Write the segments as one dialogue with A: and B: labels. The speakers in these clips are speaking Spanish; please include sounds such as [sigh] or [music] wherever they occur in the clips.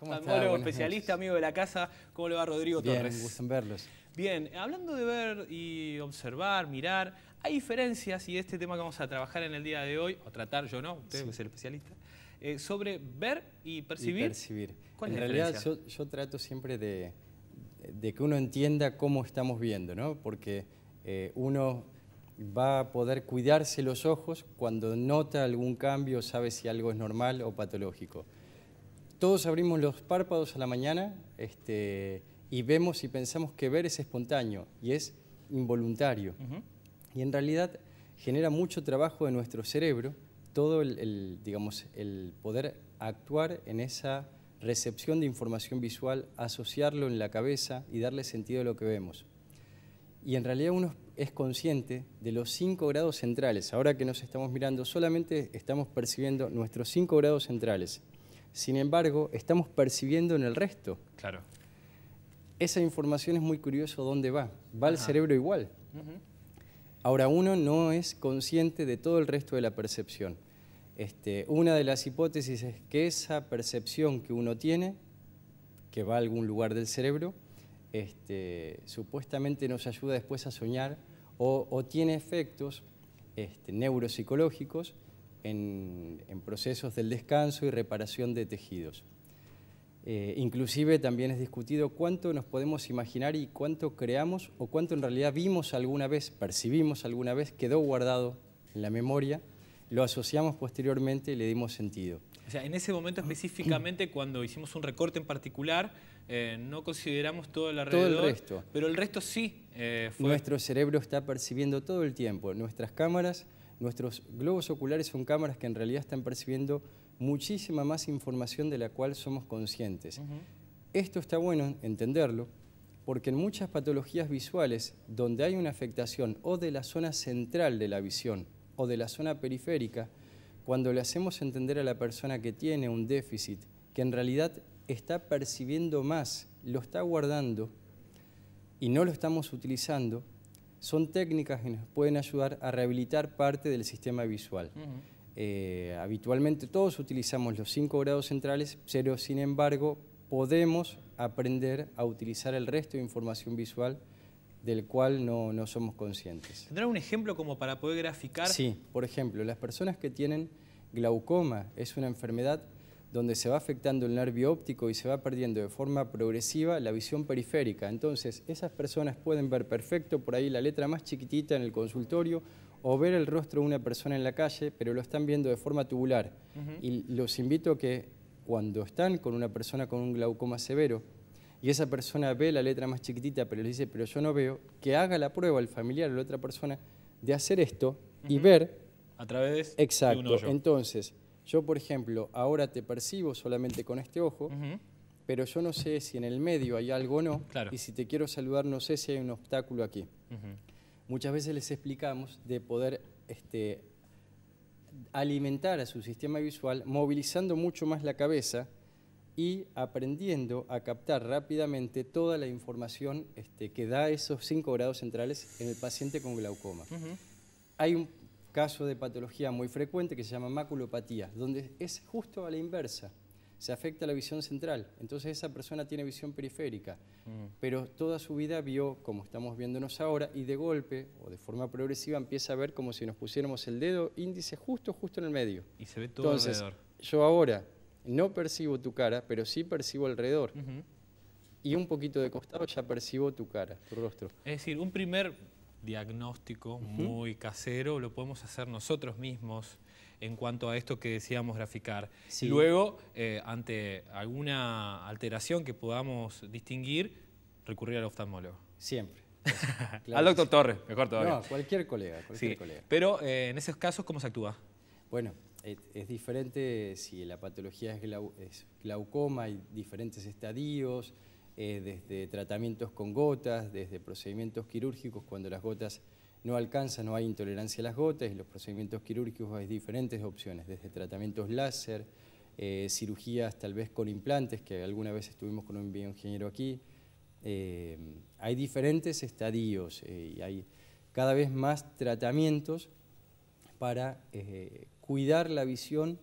A: ¿Cómo especialista, amigo de la casa. ¿Cómo le va Rodrigo Torres? Bien, gusto verlos. Bien, hablando de ver y observar, mirar, hay diferencias, y este tema que vamos a trabajar en el día de hoy, o tratar yo no, usted debe ser especialista, eh, sobre ver y percibir. Y percibir. ¿Cuál en es la realidad
B: yo, trato siempre de, que uno entienda cómo estamos viendo, ¿no? Porque eh, uno va a poder cuidarse los ojos cuando nota algún cambio, sabe si algo es normal o patológico todos abrimos los párpados a la mañana este, y vemos y pensamos que ver es espontáneo y es involuntario. Y en realidad genera mucho trabajo de nuestro cerebro, todo digamos, el poder actuar en esa recepción de información visual, asociarlo en la cabeza y darle sentido a lo que vemos. Y en realidad uno es consciente de los cinco grados centrales. Ahora que nos estamos mirando, solamente estamos percibiendo nuestros cinco grados centrales. Sin embargo, estamos percibiendo en el resto. Claro. Esa información es muy curioso dónde va. Va al cerebro igual. Ahora, uno no es consciente de todo el resto de la percepción. Este, una de las hipótesis es que esa percepción que uno tiene, que va a algún lugar del cerebro, este, supuestamente nos ayuda después a soñar o, tiene efectos este, neuropsicológicos en, procesos del descanso y reparación de tejidos. Eh, inclusive también es discutido cuánto nos podemos imaginar y cuánto creamos o cuánto en realidad vimos alguna vez, percibimos alguna vez, quedó guardado en la memoria, lo asociamos posteriormente y le dimos sentido.
A: O sea, en ese momento específicamente, [clears throat] cuando hicimos un recorte en particular, eh, no consideramos todo el alrededor. Todo el resto. Pero el resto sí. Eh, Nuestro
B: cerebro está percibiendo todo el tiempo. Nuestras cámaras Nuestros globos oculares son cámaras que en realidad están percibiendo muchísima más información de la cual somos conscientes. Esto está bueno entenderlo porque en muchas patologías visuales donde hay una afectación o de la zona central de la visión o de la zona periférica, cuando le hacemos entender a la persona que tiene un déficit, que en realidad está percibiendo más, lo está guardando y no lo estamos utilizando, son técnicas que nos pueden ayudar a rehabilitar parte del sistema visual. Eh, habitualmente todos utilizamos los cinco grados centrales, pero sin embargo podemos aprender a utilizar el resto de información visual del cual no, no somos conscientes.
A: ¿Tendrá un ejemplo como para poder graficar? Sí,
B: por ejemplo, las personas que tienen glaucoma, es una enfermedad donde se va afectando el nervio óptico y se va perdiendo de forma progresiva la visión periférica. Entonces, esas personas pueden ver perfecto por ahí la letra más chiquitita en el consultorio o ver el rostro de una persona en la calle, pero lo están viendo de forma tubular. Y los invito a que cuando están con una persona con un glaucoma severo y esa persona ve la letra más chiquitita, pero le dice, pero yo no veo, que haga la prueba el familiar o la otra persona de hacer esto y ver... A través de un Entonces, yo, por ejemplo, ahora te percibo solamente con este ojo, pero yo no sé si en el medio hay algo o no, y si te quiero saludar no sé si hay un obstáculo aquí. Muchas veces les explicamos de poder este, alimentar a su sistema visual movilizando mucho más la cabeza y aprendiendo a captar rápidamente toda la información este, que da esos cinco grados centrales en el paciente con glaucoma. Hay un caso de patología muy frecuente que se llama maculopatía, donde es justo a la inversa. Se afecta la visión central, entonces esa persona tiene visión periférica, mm. pero toda su vida vio como estamos viéndonos ahora y de golpe o de forma progresiva empieza a ver como si nos pusiéramos el dedo índice justo, justo en el medio. Y se ve todo entonces, alrededor. Yo ahora no percibo tu cara, pero sí percibo alrededor. Y un poquito de costado ya percibo tu cara, tu rostro.
A: Es decir, un primer diagnóstico muy casero, lo podemos hacer nosotros mismos en cuanto a esto que decíamos graficar. Luego, eh, ante alguna alteración que podamos distinguir, recurrir al oftalmólogo. Siempre. [laughs] al doctor Torres, mejor todavía. cualquier colega,
B: Pero eh, en esos casos, ¿cómo se actúa? Bueno, es, diferente si la patología es, es glaucoma, hay diferentes estadios, eh, desde tratamientos con gotas, desde procedimientos quirúrgicos cuando las gotas no alcanzan, no hay intolerancia a las gotas los procedimientos quirúrgicos hay diferentes opciones, desde tratamientos láser, eh, cirugías tal vez con implantes, que alguna vez estuvimos con un bioingeniero aquí. Eh, hay diferentes estadios y hay cada vez más tratamientos para cuidar la visión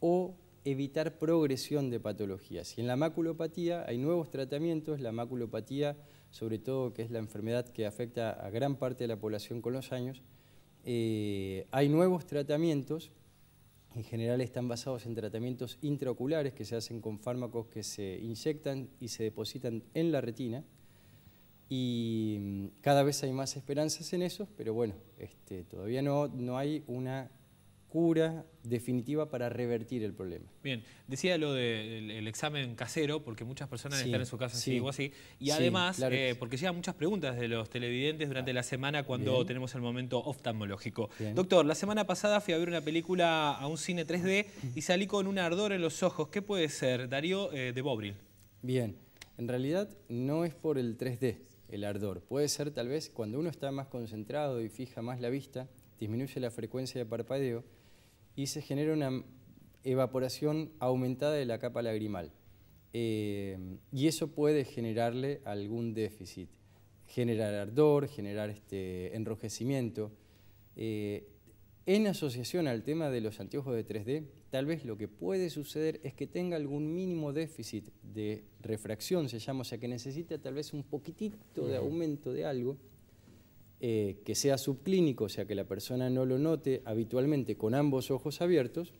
B: o evitar progresión de patologías. Y en la maculopatía hay nuevos tratamientos, la maculopatía, sobre todo que es la enfermedad que afecta a gran parte de la población con los años, eh, hay nuevos tratamientos, en general están basados en tratamientos intraoculares que se hacen con fármacos que se inyectan y se depositan en la retina, y mm, cada vez hay más esperanzas en eso, pero bueno, este, todavía no, no hay una cura definitiva para revertir el problema.
A: Bien, decía lo del examen casero, porque muchas personas están en su casa así o así, y además, eh, porque llegan muchas preguntas de los televidentes durante ah, la semana cuando tenemos el momento oftalmológico. Doctor, la semana pasada fui a ver una película a un cine 3D y salí con un ardor en los ojos. ¿Qué puede ser, Darío, eh, de Bobril?
B: Bien, en realidad no es por el 3D el ardor, puede ser tal vez cuando uno está más concentrado y fija más la vista, disminuye la frecuencia de parpadeo y se genera una evaporación aumentada de la capa lagrimal. Eh, y eso puede generarle algún déficit, generar ardor, generar este enrojecimiento. Eh, en asociación al tema de los anteojos de 3D, tal vez lo que puede suceder es que tenga algún mínimo déficit de refracción, se llama, o sea que necesita tal vez un poquitito de aumento de algo eh, que sea subclínico, o sea que la persona no lo note habitualmente con ambos ojos abiertos,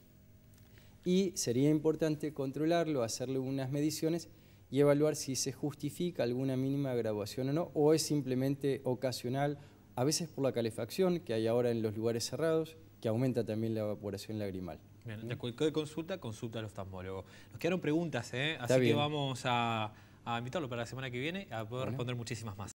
B: y sería importante controlarlo, hacerle unas mediciones y evaluar si se justifica alguna mínima graduación o no, o es simplemente ocasional, a veces por la calefacción que hay ahora en los lugares cerrados, que aumenta también la evaporación lagrimal.
A: Bien, de cualquier consulta, consulta al oftalmólogo. Nos quedaron preguntas, ¿eh? así que vamos a, invitarlo para la semana que viene a poder responder muchísimas más.